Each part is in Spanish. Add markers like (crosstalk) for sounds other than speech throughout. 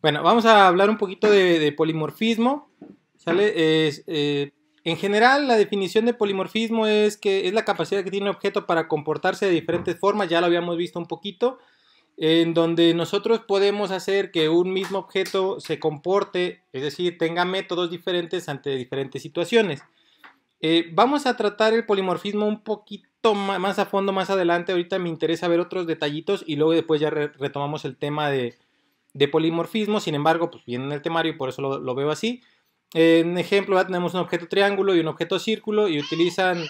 Bueno, vamos a hablar un poquito de, polimorfismo. ¿Sale? Es, eh, en general, la definición de polimorfismo es que es la capacidad que tiene un objeto para comportarse de diferentes formas, ya lo habíamos visto un poquito, en donde nosotros podemos hacer que un mismo objeto se comporte, es decir, tenga métodos diferentes ante diferentes situaciones. Eh, vamos a tratar el polimorfismo un poquito más a fondo más adelante, ahorita me interesa ver otros detallitos y luego después ya retomamos el tema de, de polimorfismo, sin embargo, pues viene en el temario y por eso lo, veo así. En ejemplo, ah, tenemos un objeto triángulo y un objeto círculo y utilizan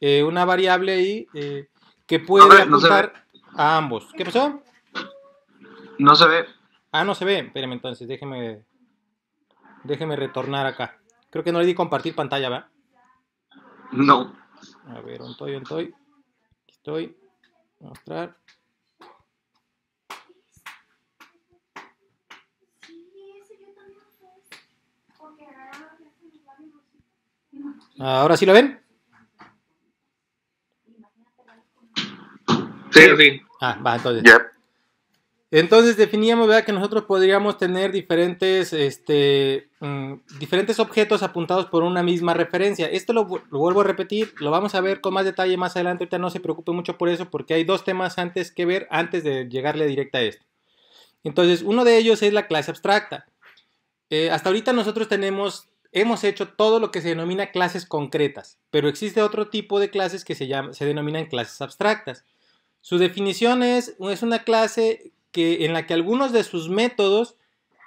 eh, una variable ahí eh, que puede usar a ambos. ¿Qué pasó? No se ve. Ah, no se ve. Espérame entonces, déjeme, déjeme retornar acá. Creo que no le di compartir pantalla, ¿verdad? No. A ver, estoy, estoy. Estoy. Mostrar. ¿Ahora sí lo ven? Sí, sí. Ah, entonces. Entonces definíamos que nosotros podríamos tener diferentes, este, mm, diferentes objetos apuntados por una misma referencia. Esto lo, vuelvo a repetir, lo vamos a ver con más detalle más adelante. Ahorita no se preocupe mucho por eso porque hay dos temas antes que ver antes de llegarle directa a esto. Entonces, uno de ellos es la clase abstracta. Eh, hasta ahorita nosotros tenemos, hemos hecho todo lo que se denomina clases concretas, pero existe otro tipo de clases que se, llama, se denominan clases abstractas. Su definición es, es una clase que, en la que algunos de sus métodos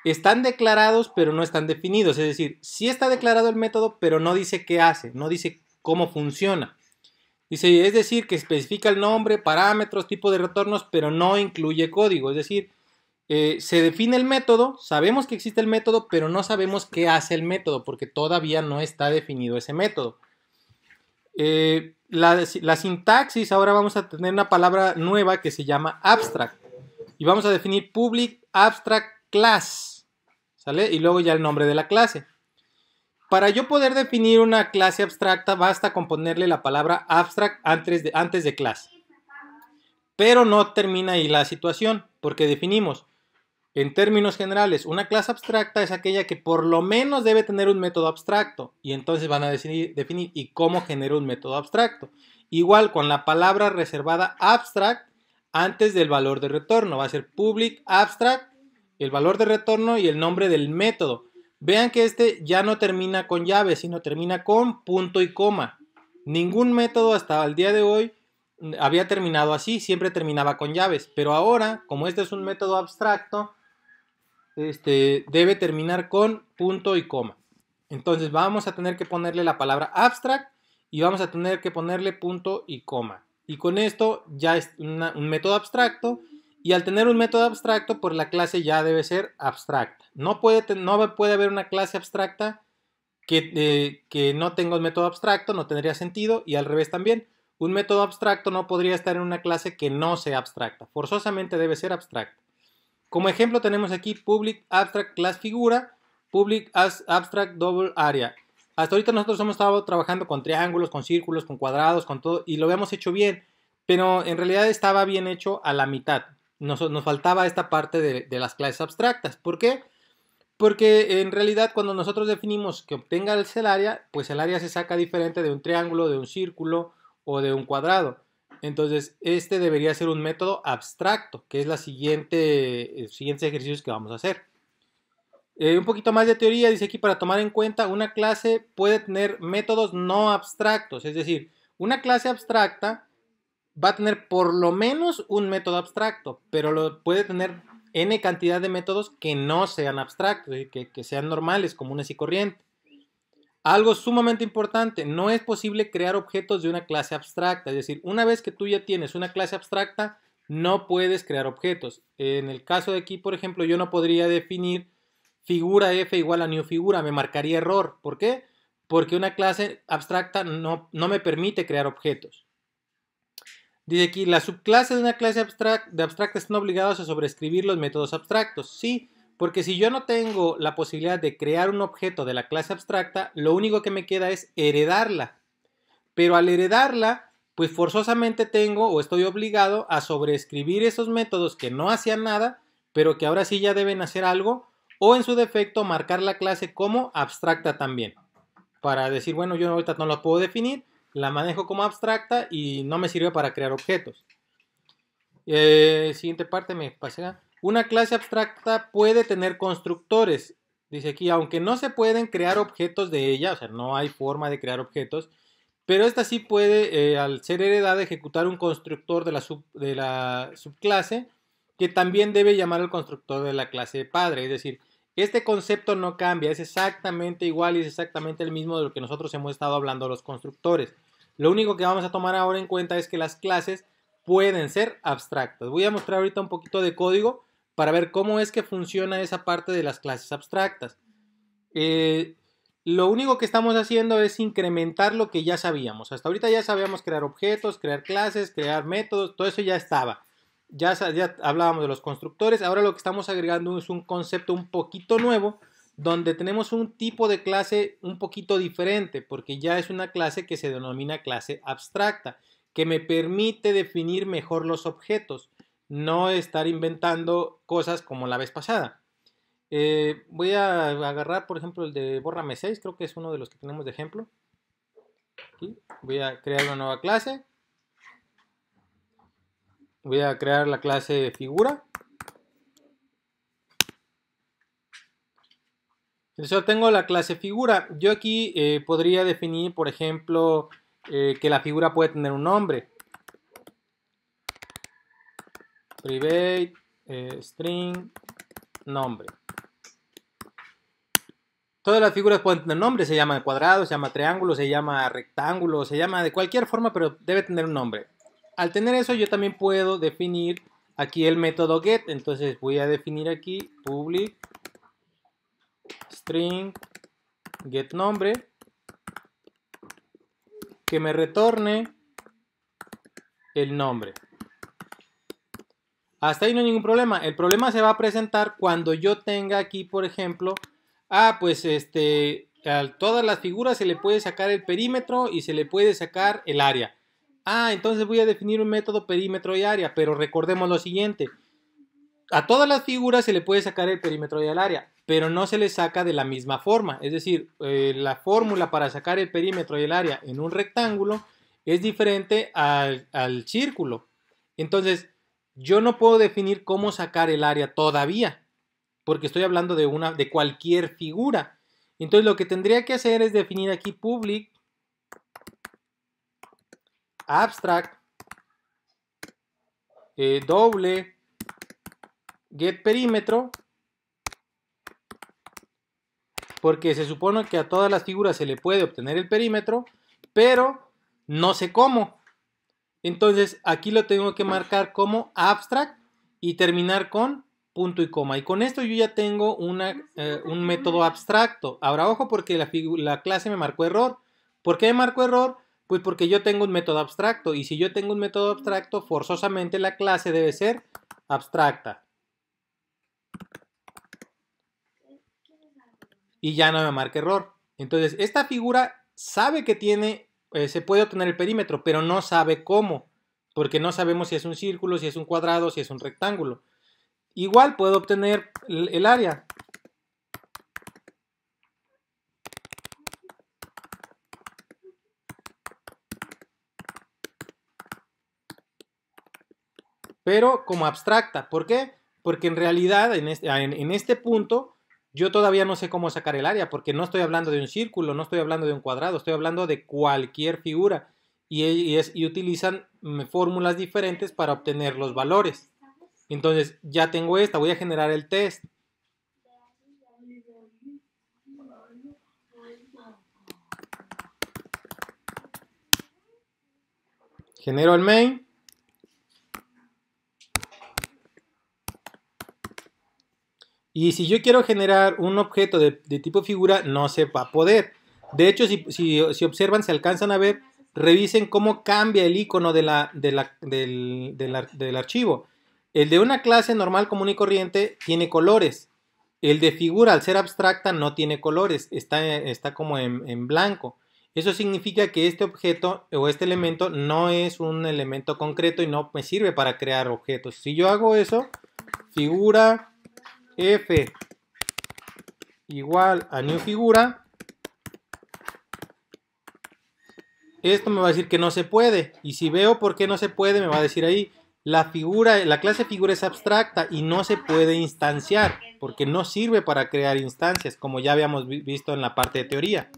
están declarados pero no están definidos. Es decir, sí está declarado el método pero no dice qué hace, no dice cómo funciona. es decir, que especifica el nombre, parámetros, tipo de retornos, pero no incluye código. Es decir, eh, se define el método, sabemos que existe el método, pero no sabemos qué hace el método, porque todavía no está definido ese método. Eh, la, sintaxis, ahora vamos a tener una palabra nueva que se llama abstract. Y vamos a definir public abstract class. ¿Sale? Y luego ya el nombre de la clase. Para yo poder definir una clase abstracta, basta con ponerle la palabra abstract antes de, antes de clase. Pero no termina ahí la situación, porque definimos en términos generales, una clase abstracta es aquella que por lo menos debe tener un método abstracto y entonces van a definir y cómo genera un método abstracto. Igual con la palabra reservada abstract antes del valor de retorno. Va a ser public abstract, el valor de retorno y el nombre del método. Vean que este ya no termina con llaves, sino termina con punto y coma. Ningún método hasta el día de hoy mm, había terminado así, siempre terminaba con llaves. Pero ahora, como este es un método abstracto, este, debe terminar con punto y coma. Entonces vamos a tener que ponerle la palabra abstract y vamos a tener que ponerle punto y coma. Y con esto ya es un método abstracto y al tener un método abstracto, pues la clase ya debe ser abstracta. No puede, no puede haber una clase abstracta que, eh, que no tenga un método abstracto, no tendría sentido y al revés también. Un método abstracto no podría estar en una clase que no sea abstracta. Forzosamente debe ser abstracta. Como ejemplo tenemos aquí public abstract class figura, public abstract double area. Hasta ahorita nosotros hemos estado trabajando con triángulos, con círculos, con cuadrados, con todo, y lo habíamos hecho bien, pero en realidad estaba bien hecho a la mitad. Nos, faltaba esta parte de, de, las clases abstractas. ¿Por qué? Porque en realidad cuando nosotros definimos que obtenga el área, pues el área se saca diferente de un triángulo, de un círculo o de un cuadrado. Entonces, este debería ser un método abstracto, que es la siguiente, los que vamos a hacer. Eh, un poquito más de teoría, dice aquí, para tomar en cuenta, una clase puede tener métodos no abstractos, es decir, una clase abstracta va a tener por lo menos un método abstracto, pero lo puede tener n cantidad de métodos que no sean abstractos, que sean normales, comunes y corrientes. Algo sumamente importante, no es posible crear objetos de una clase abstracta, es decir, una vez que tú ya tienes una clase abstracta, no puedes crear objetos. En el caso de aquí, por ejemplo, yo no podría definir figura f igual a new figura, me marcaría error. ¿Por qué? Porque una clase abstracta no, no me permite crear objetos. Dice aquí, las subclases de una clase de abstracta están obligadas a sobreescribir los métodos abstractos. Sí, porque si yo no tengo la posibilidad de crear un objeto de la clase abstracta, lo único que me queda es heredarla. Pero al heredarla, pues forzosamente tengo o estoy obligado a sobreescribir esos métodos que no hacían nada, pero que ahora sí ya deben hacer algo, o en su defecto marcar la clase como abstracta también. Para decir, bueno, yo ahorita no la puedo definir, la manejo como abstracta y no me sirve para crear objetos. Eh, siguiente parte, me pasa. Una clase abstracta puede tener constructores. Dice aquí, aunque no se pueden crear objetos de ella, o sea, no hay forma de crear objetos, pero esta sí puede, eh, al ser heredada, ejecutar un constructor de la, de la subclase que también debe llamar al constructor de la clase padre. Es decir, este concepto no cambia, es exactamente igual y es exactamente el mismo de lo que nosotros hemos estado hablando los constructores. Lo único que vamos a tomar ahora en cuenta es que las clases pueden ser abstractas. Voy a mostrar ahorita un poquito de código para ver cómo es que funciona esa parte de las clases abstractas. Eh, lo único que estamos haciendo es incrementar lo que ya sabíamos. Hasta ahorita ya sabíamos crear objetos, crear clases, crear métodos, todo eso ya estaba. Ya, ya hablábamos de los constructores, ahora lo que estamos agregando es un concepto un poquito nuevo, donde tenemos un tipo de clase un poquito diferente, porque ya es una clase que se denomina clase abstracta, que me permite definir mejor los objetos no estar inventando cosas como la vez pasada. Eh, voy a agarrar, por ejemplo, el de Borrame 6, creo que es uno de los que tenemos de ejemplo. Voy a crear una nueva clase. Voy a crear la clase figura. Yo tengo la clase figura. Yo aquí eh, podría definir, por ejemplo, eh, que la figura puede tener un nombre. private eh, string nombre. Todas las figuras pueden tener nombre, se llama cuadrado, se llama triángulo, se llama rectángulo, se llama de cualquier forma, pero debe tener un nombre. Al tener eso yo también puedo definir aquí el método get, entonces voy a definir aquí public string getNombre que me retorne el nombre. Hasta ahí no hay ningún problema. El problema se va a presentar cuando yo tenga aquí, por ejemplo, ah, pues este, a todas las figuras se le puede sacar el perímetro y se le puede sacar el área. Ah, entonces voy a definir un método perímetro y área, pero recordemos lo siguiente. A todas las figuras se le puede sacar el perímetro y el área, pero no se le saca de la misma forma. Es decir, eh, la fórmula para sacar el perímetro y el área en un rectángulo es diferente al, al círculo. Entonces, yo no puedo definir cómo sacar el área todavía, porque estoy hablando de una de cualquier figura. Entonces lo que tendría que hacer es definir aquí public abstract eh, doble get perímetro porque se supone que a todas las figuras se le puede obtener el perímetro, pero no sé cómo. Entonces aquí lo tengo que marcar como abstract y terminar con punto y coma. Y con esto yo ya tengo eh, un método abstracto. Ahora ojo porque la, la clase me marcó error. ¿Por qué me marcó error? Pues porque yo tengo un método abstracto y si yo tengo un método abstracto, forzosamente la clase debe ser abstracta. Y ya no me marca error. Entonces, esta figura sabe que tiene eh, se puede obtener el perímetro, pero no sabe cómo, porque no sabemos si es un círculo, si es un cuadrado, si es un rectángulo. Igual puedo obtener el, área. Pero como abstracta. ¿Por qué? Porque en realidad en este, este punto yo todavía no sé cómo sacar el área, porque no estoy hablando de un círculo, no estoy hablando de un cuadrado, estoy hablando de cualquier figura. Y, e, utilizan mm, fórmulas diferentes para obtener los valores. Entonces, ya tengo esta, voy a generar el test. Genero el main. Y si yo quiero generar un objeto de, tipo figura, no se va a poder. De hecho, si, si, si, observan, se alcanzan a ver, revisen cómo cambia el icono del, archivo. El de una clase normal, común y corriente tiene colores. El de figura, al ser abstracta, no tiene colores, está, como en, blanco. Eso significa que este objeto o este elemento no es un elemento concreto y no me sirve para crear objetos. Si yo hago eso, figura f igual a new figura, esto me va a decir que no se puede. Y si veo por qué no se puede, me va a decir ahí, la figura, la clase figura es abstracta y no se puede instanciar, porque no sirve para crear instancias, como ya habíamos visto en la parte de teoría.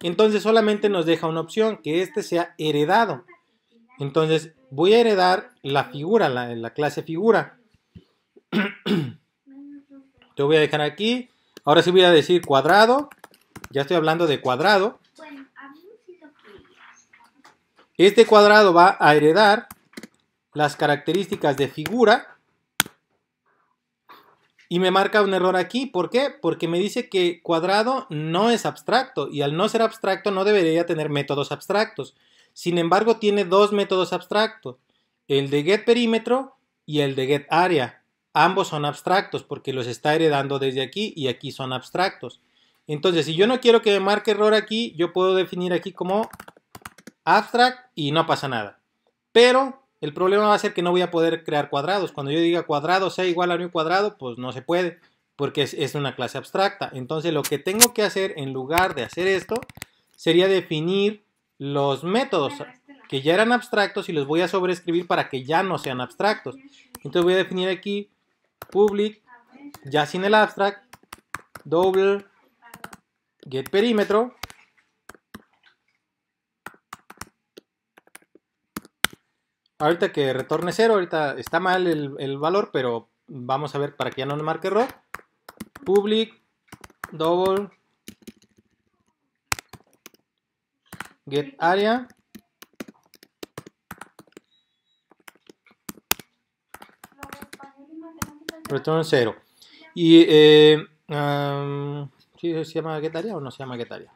Entonces solamente nos deja una opción, que este sea heredado. Entonces voy a heredar la figura, la, la clase figura. (clears throat) Te voy a dejar aquí. Ahora sí voy a decir cuadrado. Ya estoy hablando de cuadrado. Este cuadrado va a heredar las características de figura. Y me marca un error aquí. ¿Por qué? Porque me dice que cuadrado no es abstracto. Y al no ser abstracto no debería tener métodos abstractos. Sin embargo, tiene dos métodos abstractos. El de get perímetro y el de get área ambos son abstractos porque los está heredando desde aquí y aquí son abstractos. Entonces, si yo no quiero que me marque error aquí, yo puedo definir aquí como abstract y no pasa nada. Pero el problema va a ser que no voy a poder crear cuadrados. Cuando yo diga cuadrado sea igual a un cuadrado, pues no se puede porque es, es una clase abstracta. Entonces, lo que tengo que hacer en lugar de hacer esto sería definir los métodos este que ya eran abstractos y los voy a sobreescribir para que ya no sean abstractos. Entonces voy a definir aquí public, ya sin el abstract, double get perímetro. Ahorita que retorne cero, ahorita está mal el, valor, pero vamos a ver para que ya no nos marque error. Public double get area retorno cero. Y, eh, si ¿se llama Getaria o no se llama Getaria?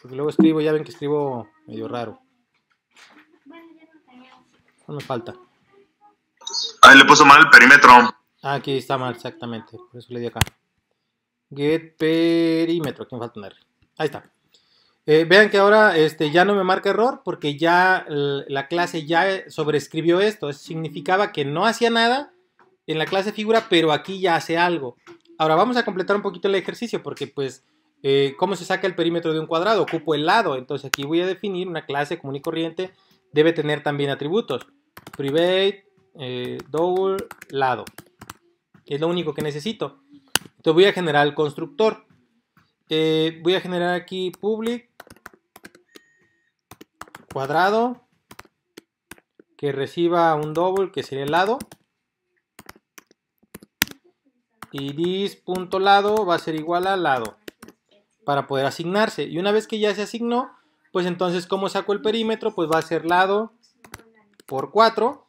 Porque luego escribo, ya ven que escribo medio raro. No me falta. Ahí le puso mal el perímetro. Ah, aquí está mal, exactamente. Por eso le di acá. Get perímetro, aquí me falta un R. Ahí está. Eh, vean que ahora este, ya no me marca error porque ya la clase ya sobreescribió esto. significaba que no hacía nada en la clase figura, pero aquí ya hace algo. Ahora vamos a completar un poquito el ejercicio porque pues, eh, ¿cómo se saca el perímetro de un cuadrado? Ocupo el lado, entonces aquí voy a definir una clase común y corriente. Debe tener también atributos. Private, eh, double, lado. Es lo único que necesito. Entonces voy a generar el constructor. voy a generar aquí public cuadrado que reciba un doble que sería el lado y lado va a ser igual a lado para poder asignarse y una vez que ya se asignó pues entonces como saco el perímetro pues va a ser lado por 4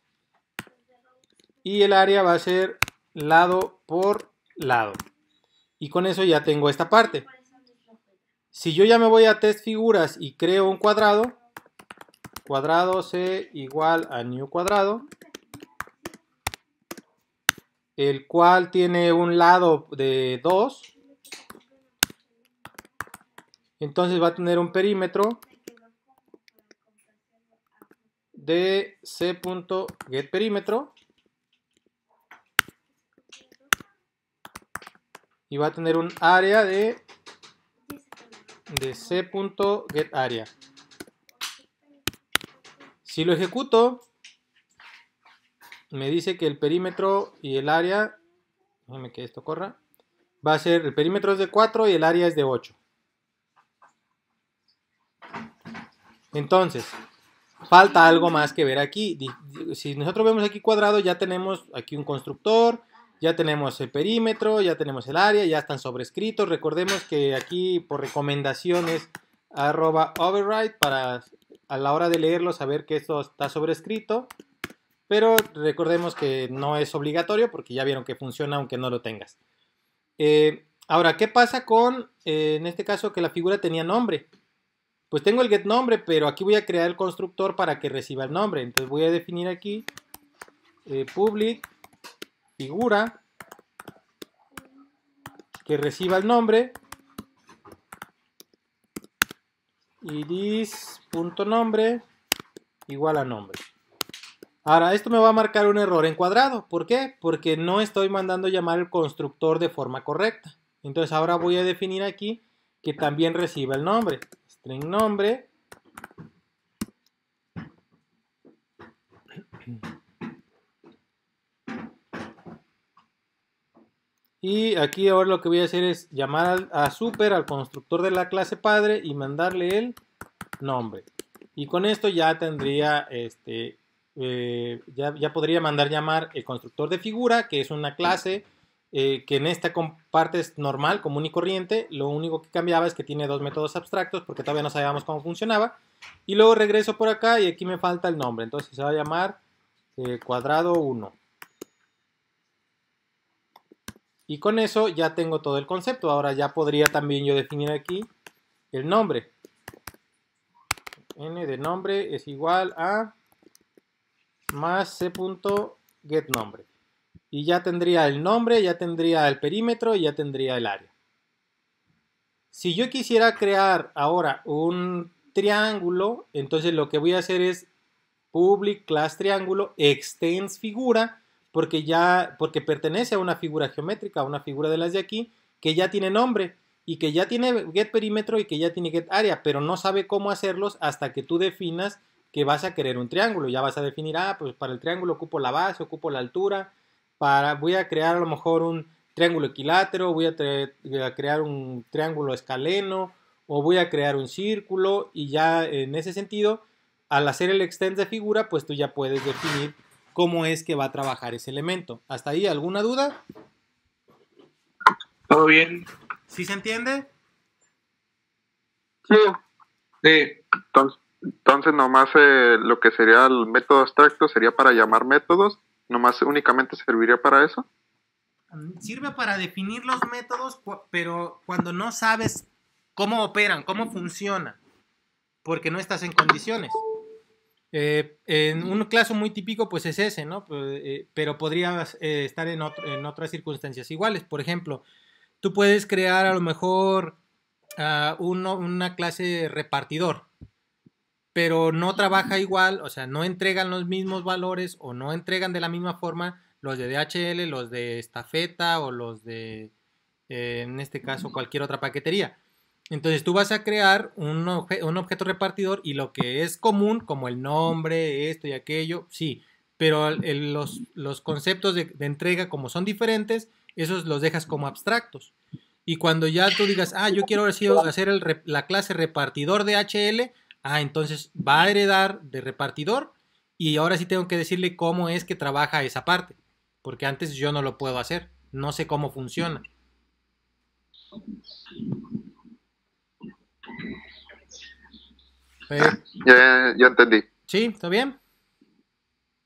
y el área va a ser lado por lado y con eso ya tengo esta parte si yo ya me voy a test figuras y creo un cuadrado cuadrado c igual a new cuadrado, el cual tiene un lado de 2, entonces va a tener un perímetro de c.getPerímetro y va a tener un área de, de c.getArea. Si lo ejecuto, me dice que el perímetro y el área, déjame que esto corra, va a ser, el perímetro es de 4 y el área es de 8. Entonces, falta algo más que ver aquí. Si nosotros vemos aquí cuadrado, ya tenemos aquí un constructor, ya tenemos el perímetro, ya tenemos el área, ya están sobrescritos. Recordemos que aquí por recomendaciones arroba override para a la hora de leerlo saber que esto está sobrescrito, pero recordemos que no es obligatorio porque ya vieron que funciona aunque no lo tengas. Eh, ahora, ¿qué pasa con, eh, en este caso, que la figura tenía nombre? Pues tengo el getNombre, pero aquí voy a crear el constructor para que reciba el nombre. Entonces voy a definir aquí eh, public figura que reciba el nombre iris.nombre igual a nombre. Ahora, esto me va a marcar un error en cuadrado. ¿Por qué? Porque no estoy mandando llamar el constructor de forma correcta. Entonces ahora voy a definir aquí que también reciba el nombre. String nombre. Y aquí ahora lo que voy a hacer es llamar a super, al constructor de la clase padre y mandarle el nombre. Y con esto ya tendría, este, eh, ya, podría mandar llamar el constructor de figura, que es una clase eh, que en esta parte es normal, común y corriente. Lo único que cambiaba es que tiene dos métodos abstractos porque todavía no sabíamos cómo funcionaba. Y luego regreso por acá y aquí me falta el nombre. Entonces se va a llamar eh, cuadrado 1. Y con eso ya tengo todo el concepto. Ahora ya podría también yo definir aquí el nombre. n de nombre es igual a más c.getNombre. Y ya tendría el nombre, ya tendría el perímetro y ya tendría el área. Si yo quisiera crear ahora un triángulo, entonces lo que voy a hacer es public class triángulo extends figura porque ya, porque pertenece a una figura geométrica, a una figura de las de aquí, que ya tiene nombre y que ya tiene get perímetro y que ya tiene get área, pero no sabe cómo hacerlos hasta que tú definas que vas a querer un triángulo. Ya vas a definir, ah, pues para el triángulo ocupo la base, ocupo la altura, para, voy a crear a lo mejor un triángulo equilátero, voy a, voy a crear un triángulo escaleno o voy a crear un círculo y ya en ese sentido, al hacer el extend de figura, pues tú ya puedes definir cómo es que va a trabajar ese elemento. ¿Hasta ahí alguna duda? Todo bien. ¿Sí se entiende? Sí. Sí. Entonces, entonces nomás eh, lo que sería el método abstracto sería para llamar métodos, nomás únicamente serviría para eso. Sirve para definir los métodos, pero cuando no sabes cómo operan, cómo funcionan, porque no estás en condiciones. Eh, en un caso muy típico, pues es ese, ¿no? Pues, eh, pero podría eh, estar en, otras circunstancias iguales. Por ejemplo, tú puedes crear a lo mejor ah, una clase repartidor, pero no trabaja igual, o sea, no entregan los mismos valores o no entregan de la misma forma los de DHL, los de estafeta o los de, en este caso, cualquier otra paquetería. Entonces tú vas a crear un, objeto repartidor y lo que es común, como el nombre, esto y aquello, sí, pero los, conceptos de, entrega, como son diferentes, esos los dejas como abstractos. Y cuando ya tú digas, ah, yo quiero hacer la clase repartidor de HL, ah, entonces va a heredar de repartidor y ahora sí tengo que decirle cómo es que trabaja esa parte, porque antes yo no lo puedo hacer, no sé cómo funciona. Eh, ya entendí. ¿Sí? ¿Está bien?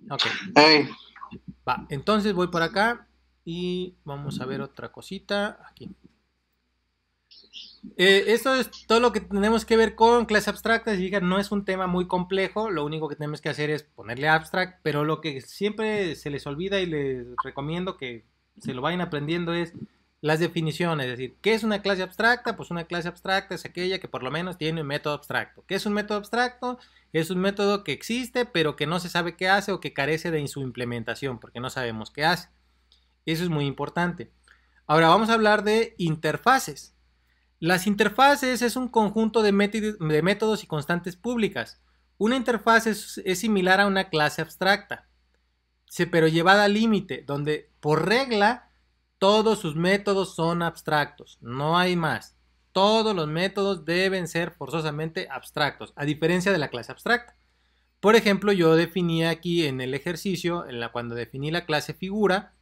Ok. Va, entonces voy por acá y vamos a ver otra cosita aquí. Eh, esto es todo lo que tenemos que ver con clases abstractas. Y digan, no es un tema muy complejo. Lo único que tenemos que hacer es ponerle abstract. Pero lo que siempre se les olvida y les recomiendo que se lo vayan aprendiendo es las definiciones, es decir, ¿qué es una clase abstracta? Pues una clase abstracta es aquella que por lo menos tiene un método abstracto. ¿Qué es un método abstracto? Es un método que existe pero que no se sabe qué hace o que carece de su implementación porque no sabemos qué hace. Eso es muy importante. Ahora vamos a hablar de interfaces. Las interfaces es un conjunto de, métodos y constantes públicas. Una interfaz es, es similar a una clase abstracta, pero llevada al límite, donde por regla todos sus métodos son abstractos, no hay más. Todos los métodos deben ser forzosamente abstractos, a diferencia de la clase abstracta. Por ejemplo, yo definí aquí en el ejercicio, en la, cuando definí la clase figura,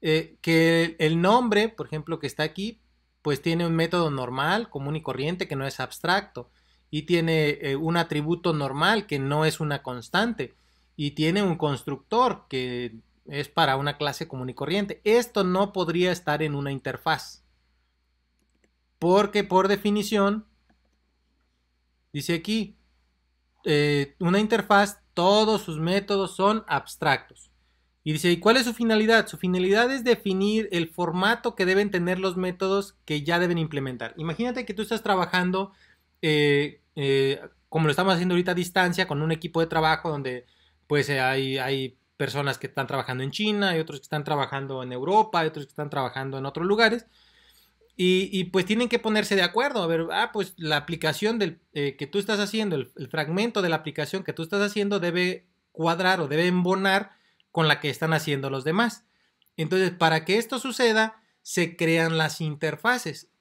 eh, que el nombre, por ejemplo, que está aquí, pues tiene un método normal, común y corriente, que no es abstracto. Y tiene eh, un atributo normal, que no es una constante. Y tiene un constructor, que es para una clase común y corriente. Esto no podría estar en una interfaz. Porque por definición, dice aquí, eh, una interfaz, todos sus métodos son abstractos. Y dice, ¿y cuál es su finalidad? Su finalidad es definir el formato que deben tener los métodos que ya deben implementar. Imagínate que tú estás trabajando, eh, eh, como lo estamos haciendo ahorita a distancia, con un equipo de trabajo donde pues hay, hay personas que están trabajando en China, hay otros que están trabajando en Europa, hay otros que están trabajando en otros lugares. Y, pues tienen que ponerse de acuerdo, a ver, ah, pues la aplicación del, eh, que tú estás haciendo, el, fragmento de la aplicación que tú estás haciendo debe cuadrar o debe embonar con la que están haciendo los demás. Entonces, para que esto suceda, se crean las interfaces.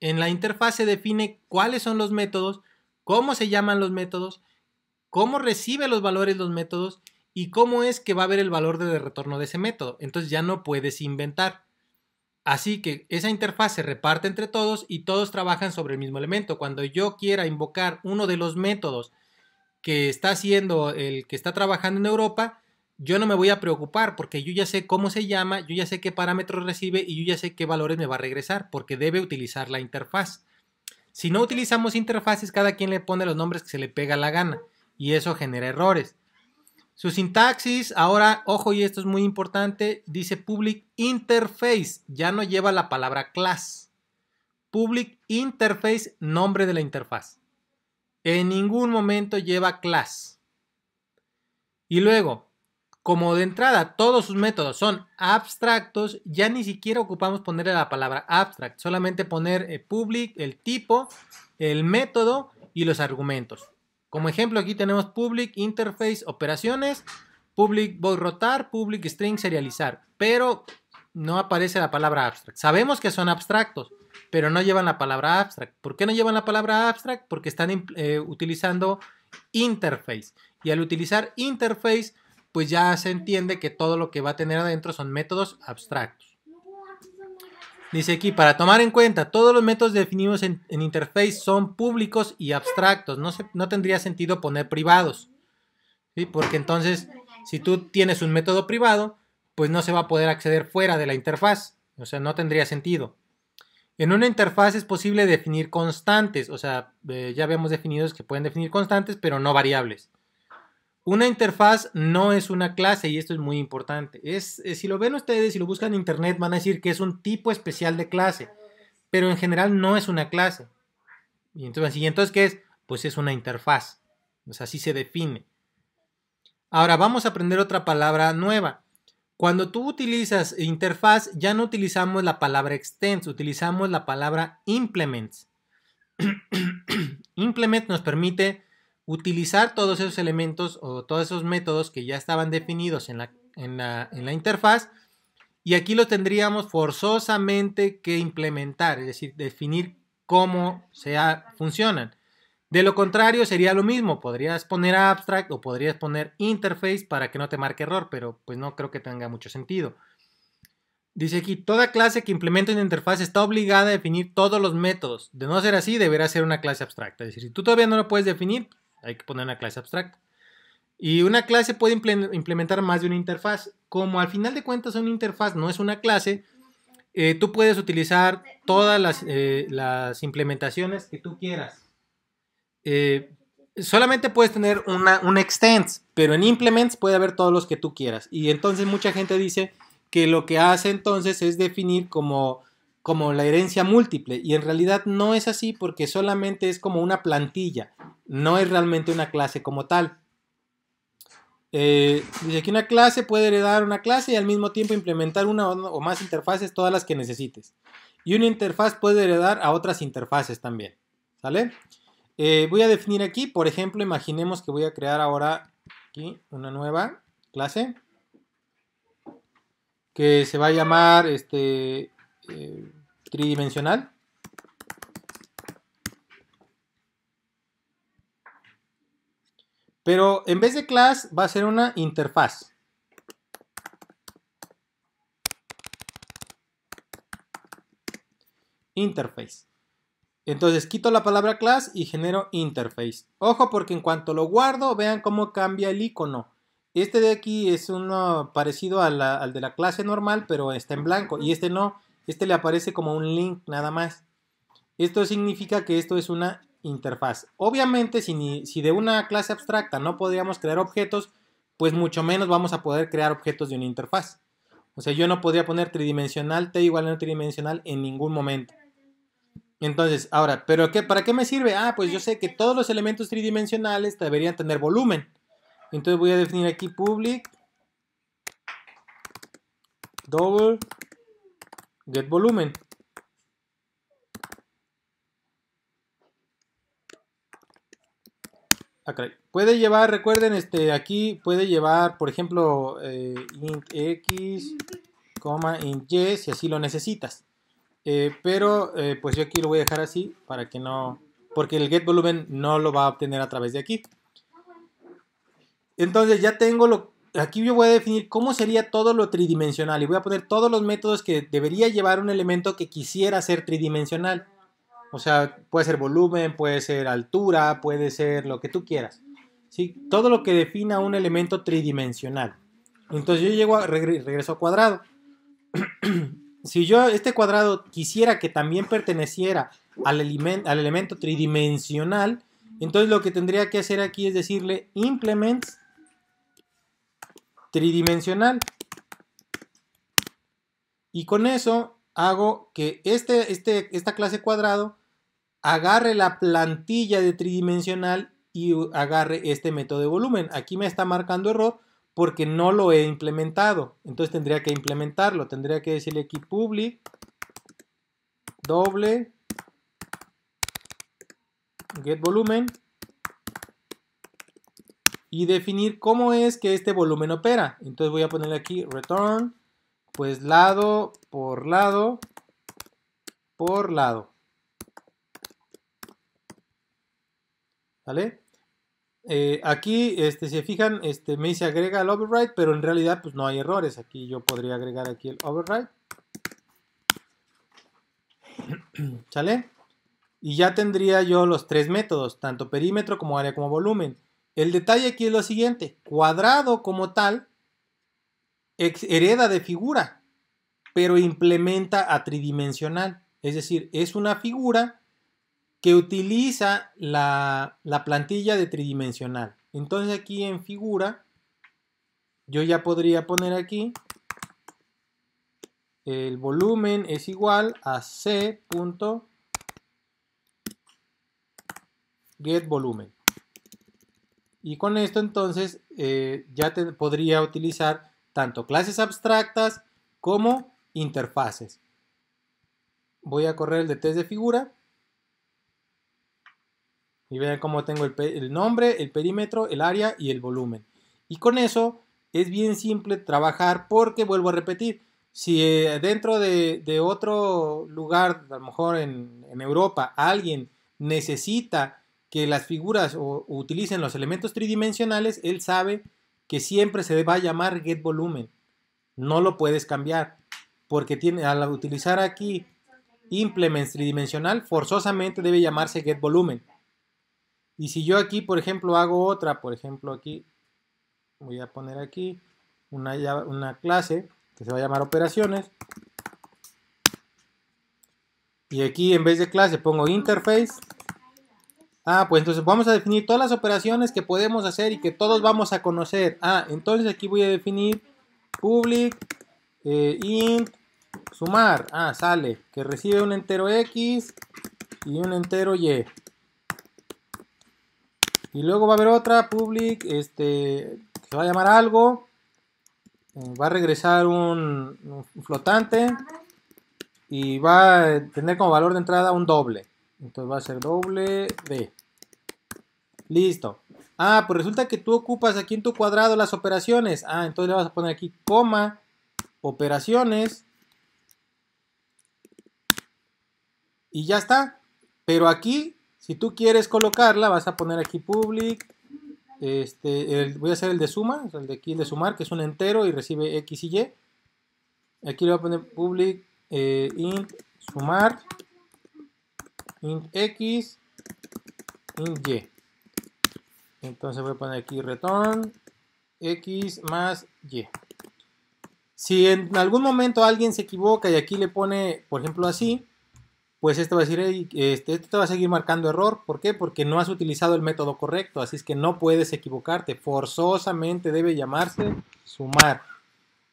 En la interfaz se define cuáles son los métodos, cómo se llaman los métodos, cómo recibe los valores los métodos y cómo es que va a haber el valor de retorno de ese método. Entonces ya no puedes inventar. Así que esa interfaz se reparte entre todos y todos trabajan sobre el mismo elemento. Cuando yo quiera invocar uno de los métodos que está haciendo el que está trabajando en Europa, yo no me voy a preocupar porque yo ya sé cómo se llama, yo ya sé qué parámetros recibe y yo ya sé qué valores me va a regresar porque debe utilizar la interfaz. Si no utilizamos interfaces, cada quien le pone los nombres que se le pega la gana y eso genera errores. Su sintaxis, ahora, ojo, y esto es muy importante, dice public interface, ya no lleva la palabra class. Public interface, nombre de la interfaz. En ningún momento lleva class. Y luego, como de entrada todos sus métodos son abstractos, ya ni siquiera ocupamos ponerle la palabra abstract, solamente poner eh, public, el tipo, el método y los argumentos. Como ejemplo, aquí tenemos public interface operaciones, public void rotar, public string serializar, pero no aparece la palabra abstract. Sabemos que son abstractos, pero no llevan la palabra abstract. ¿Por qué no llevan la palabra abstract? Porque están eh, utilizando interface. Y al utilizar interface, pues ya se entiende que todo lo que va a tener adentro son métodos abstractos. Dice aquí, para tomar en cuenta, todos los métodos definidos en, interface son públicos y abstractos. No, no tendría sentido poner privados. Porque entonces, si tú tienes un método privado, pues no se va a poder acceder fuera de la interfaz. O sea, no tendría sentido. En una interfaz es posible definir constantes. O sea, eh, ya habíamos definido que pueden definir constantes, pero no variables. Una interfaz no es una clase y esto es muy importante. Es, eh, si lo ven ustedes, si lo buscan en internet, van a decir que es un tipo especial de clase, pero en general no es una clase. Y entonces, qué es? Pues es una interfaz. así se define. Ahora vamos a aprender otra palabra nueva. Cuando tú utilizas interfaz, ya no utilizamos la palabra extends, utilizamos la palabra implements. (clears throat) implement nos permite utilizar todos esos elementos o todos esos métodos que ya estaban definidos en la, en la, interfaz y aquí lo tendríamos forzosamente que implementar, es decir, definir cómo sea, funcionan. De lo contrario sería lo mismo, podrías poner abstract o podrías poner interface para que no te marque error, pero pues no creo que tenga mucho sentido. Dice aquí, toda clase que implemente una interfaz está obligada a definir todos los métodos. De no ser así, deberá ser una clase abstracta. Es decir, si tú todavía no lo puedes definir, hay que poner una clase abstracta. Y una clase puede implementar más de una interfaz. Como al final de cuentas una interfaz no es una clase, eh, tú puedes utilizar todas las, eh, implementaciones que tú quieras. Eh, solamente puedes tener un extends, pero en implements puede haber todos los que tú quieras. Y entonces mucha gente dice que lo que hace entonces es definir como como la herencia múltiple y en realidad no es así porque solamente es como una plantilla, no es realmente una clase como tal. Eh, dice que una clase puede heredar una clase y al mismo tiempo implementar una o más interfaces, todas las que necesites. Y una interfaz puede heredar a otras interfaces también. ¿Sale? Eh, voy a definir aquí, por ejemplo, imaginemos que voy a crear ahora aquí una nueva clase que se va a llamar este, eh, tridimensional. Pero en vez de class va a ser una interfaz. Interface. Entonces quito la palabra class y genero interface. Ojo porque en cuanto lo guardo, vean cómo cambia el icono. Este de aquí es uno parecido al de la clase normal, pero está en blanco. Y este no, este le aparece como un link nada más. Esto significa que esto es una interfaz. Obviamente, si, de una clase abstracta no podríamos crear objetos, pues mucho menos vamos a poder crear objetos de una interfaz. O sea, yo no podría poner tridimensional t igual a no tridimensional en ningún momento. Entonces, ahora, ¿pero qué, para qué me sirve? Ah, pues yo sé que todos los elementos tridimensionales deberían tener volumen. Entonces voy a definir aquí public double get volumen. Ah, puede llevar, recuerden, este, aquí puede llevar, por ejemplo, eh, int x, coma, int y, si así lo necesitas. Eh, pero, eh, pues yo aquí lo voy a dejar así para que no... Porque el get volumen no lo va a obtener a través de aquí. Entonces ya tengo lo, aquí yo voy a definir cómo sería todo lo tridimensional y voy a poner todos los métodos que debería llevar un elemento que quisiera ser tridimensional. O sea, puede ser volumen, puede ser altura, puede ser lo que tú quieras. ¿sí? Todo lo que defina un elemento tridimensional. Entonces yo llego a regreso a cuadrado. (clears throat) si yo este cuadrado quisiera que también perteneciera al, al elemento tridimensional, entonces lo que tendría que hacer aquí es decirle implements tridimensional. Y con eso hago que este, este, esta clase cuadrado agarre la plantilla de tridimensional y agarre este método de volumen. Aquí me está marcando error porque no lo he implementado. Entonces tendría que implementarlo. Tendría que decirle aquí public doble get volumen y definir cómo es que este volumen opera. Entonces voy a ponerle aquí return, pues lado por lado por lado. ¿Vale? Eh, aquí, este, si se fijan, este, me dice agrega el override, pero en realidad pues no hay errores. Aquí yo podría agregar aquí el override. (clears throat) ¿Sale? Y ya tendría yo los tres métodos, tanto perímetro como área como volumen. El detalle aquí es lo siguiente, cuadrado como tal hereda de figura, pero implementa a tridimensional. Es decir, es una figura que utiliza la, plantilla de tridimensional. Entonces aquí en figura, yo ya podría poner aquí, el volumen es igual a c.getVolumen. Y con esto entonces eh, ya te podría utilizar tanto clases abstractas como interfaces. Voy a correr el de test de figura. Y vean cómo tengo el, nombre, el perímetro, el área y el volumen. Y con eso es bien simple trabajar porque, vuelvo a repetir, si eh, dentro de, otro lugar, a lo mejor en Europa, alguien necesita que las figuras o, utilicen los elementos tridimensionales, él sabe que siempre se va a llamar get volumen. No lo puedes cambiar, porque tiene, al utilizar aquí implements tridimensional, forzosamente debe llamarse get volumen. Y si yo aquí, por ejemplo, hago otra, por ejemplo, aquí voy a poner aquí una, una clase que se va a llamar operaciones. Y aquí en vez de clase pongo interface Ah, pues entonces vamos a definir todas las operaciones que podemos hacer y que todos vamos a conocer. Ah, entonces aquí voy a definir public eh, int sumar. Ah, sale, que recibe un entero x y un entero y. Y luego va a haber otra public, este, que va a llamar algo. Eh, va a regresar un flotante y va a tener como valor de entrada un doble. Entonces va a ser doble D. Listo. Ah, pues resulta que tú ocupas aquí en tu cuadrado las operaciones. Ah, entonces le vas a poner aquí coma, operaciones. Y ya está. Pero aquí, si tú quieres colocarla, vas a poner aquí public. Este, voy a hacer el de suma, el de aquí el de sumar, que es un entero y recibe x y y. Aquí le voy a poner public eh, int sumar int x, y. Entonces voy a poner aquí return x más y. Si en algún momento alguien se equivoca y aquí le pone, por ejemplo, así, pues esto va a decir, este, este, te va a seguir marcando error. ¿Por qué? Porque no has utilizado el método correcto, así es que no puedes equivocarte. Forzosamente debe llamarse sumar.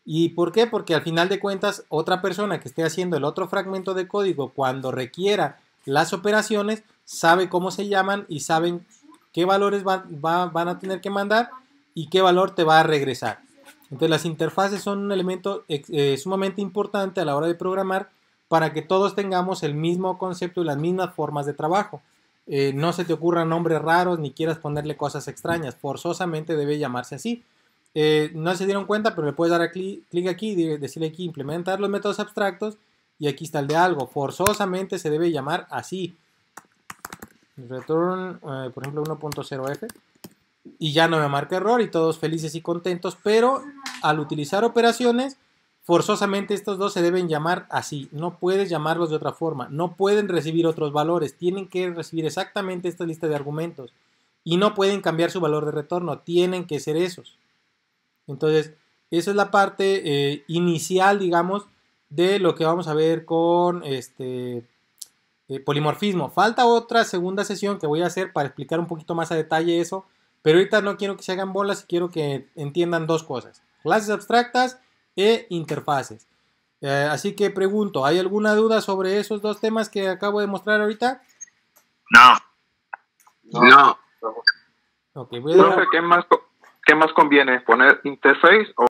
¿Y por qué? Porque al final de cuentas, otra persona que esté haciendo el otro fragmento de código, cuando requiera las operaciones, sabe cómo se llaman y saben qué valores van a tener que mandar y qué valor te va a regresar. Entonces las interfaces son un elemento eh, sumamente importante a la hora de programar para que todos tengamos el mismo concepto y las mismas formas de trabajo. Eh, no se te ocurran nombres raros ni quieras ponerle cosas extrañas, forzosamente debe llamarse así. Eh, no se dieron cuenta, pero le puedes dar clic aquí y decirle aquí implementar los métodos abstractos y aquí está el de algo. Forzosamente se debe llamar así. Return, eh, por ejemplo, 1.0f. Y ya no me marca error y todos felices y contentos, pero al utilizar operaciones, forzosamente estos dos se deben llamar así. No puedes llamarlos de otra forma. No pueden recibir otros valores. Tienen que recibir exactamente esta lista de argumentos. Y no pueden cambiar su valor de retorno. Tienen que ser esos. Entonces, esa es la parte eh, inicial, digamos, de lo que vamos a ver con este eh, polimorfismo. Falta otra segunda sesión que voy a hacer para explicar un poquito más a detalle eso, pero ahorita no quiero que se hagan bolas, y quiero que entiendan dos cosas, clases abstractas e interfaces. Eh, así que pregunto, ¿hay alguna duda sobre esos dos temas que acabo de mostrar ahorita? No. No. ¿qué, más, ¿qué más conviene? ¿Poner interface o